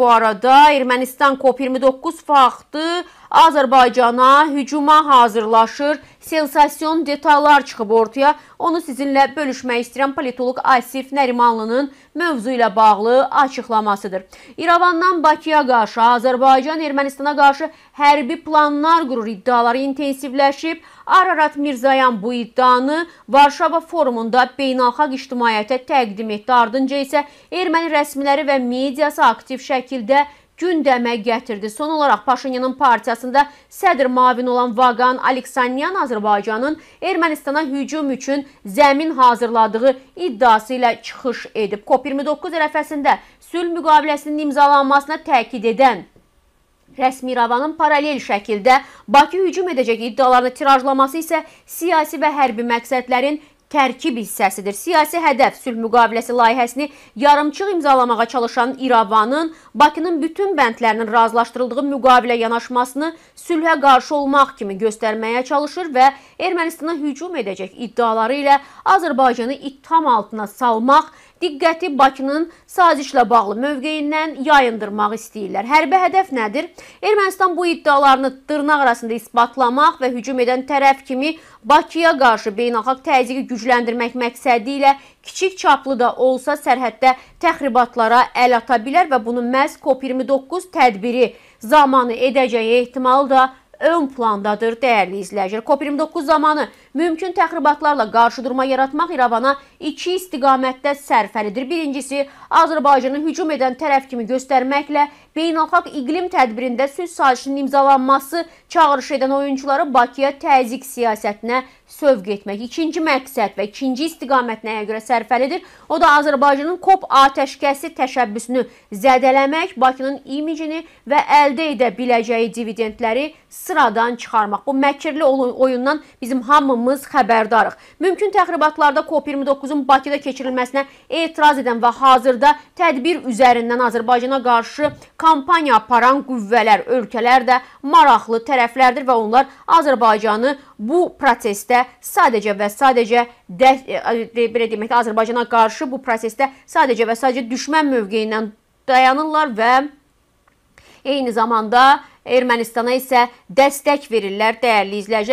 Bu arada Ermənistan COP29 faxtı Azərbaycana hücuma hazırlaşır sensasiyon detallar çıxıb ortaya. Onu sizinlə bölüşmək istəyirəm politolog Asif Nərimanlının mövzu ilə bağlı açıqlamasıdır. İrəvandan Bakıya qarşı, Azərbaycan Ermənistana qarşı hərbi planlar qurur iddiaları intensivləşib. Ararat Mirzayan bu iddianı Varşava forumunda beynəlxalq ictimaiyyətə təqdim etdi. Ardınca isə erməni rəsmiləri və mediası aktiv şəkildə gündəmə gətirdi. Son olaraq Paşinyanın partiyasında sədr mavin olan Vagan Aleksanyan Azərbaycanın Ermənistana hücum üçün zəmin hazırladığı iddiası ilə çıxış edib. COP29 ərəfəsində sülh müqaviləsinin imzalanmasına təkid edən Rəsmi İrəvanın paralel şəkildə Bakı hücum edəcək iddialarını tirajlaması isə siyasi və hərbi məqsədlərin tərkib hissəsidir. Siyasi hədəf sülh müqaviləsi layihəsini yarımçıq imzalamağa çalışan İrəvanın Bakının bütün bəndlərinin razılaşdırıldığı müqavilə yanaşmasını sülhə qarşı olmaq kimi göstərməyə çalışır və Ermənistana hücum edəcək iddiaları ilə Azərbaycanı ittiham altına salmaq diqqəti Bakının sazişlə bağlı mövqeyindən yayındırmaq istəyirlər. Hərbi hədəf nədir? Ermənistan bu iddialarını dırnaq arasında isbatlamaq və hücum edən tərəf kimi Bakıya qarşı beynəlxalq təzyiqi gücləndirmək məqsədi ilə kiçik çaplı da olsa sərhəddə təxribatlara əl ata bilər və bunu məhz COP29 tədbiri zamanı edəcəyi ehtimalı da ön plandadır, dəyərli izləyicilər. COP29 zamanı Mümkün təxribatlarla qarşıdurma yaratmaq İrəvana iki istiqamətdə sərfəlidir. Birincisi, Azərbaycanı hücum edən tərəf kimi göstərməklə beynəlxalq iqlim tədbirində sülh sazişinin imzalanması çağırış edən oyuncuları Bakıya təzik siyasətinə sövq etmək. İkinci məqsəd və ikinci istiqamət nəyə görə sərfəlidir? O da Azərbaycanın COP atəşkəsi təşəbbüsünü zədələmək, Bakının imicini və əldə edə biləcəyi dividendləri sıradan çıxarmaq. Bu məkirli oyundan bizim hamımız hamımız xəbərdarıq. Mümkün təxribatlarda COP29-un Bakıda keçirilməsinə etiraz edən və hazırda tədbir üzərindən Azərbaycana qarşı kampaniya aparan qüvvələr, ölkələr də maraqlı tərəflərdir və onlar Azərbaycanı bu prosesdə sadəcə və sadəcə də, e, e, e, belə demək, Azərbaycana qarşı bu prosesdə sadəcə və sadəcə düşmən mövqeyindən dayanırlar və eyni zamanda Ermənistana isə dəstək verirlər, dəyərli izləyicilər.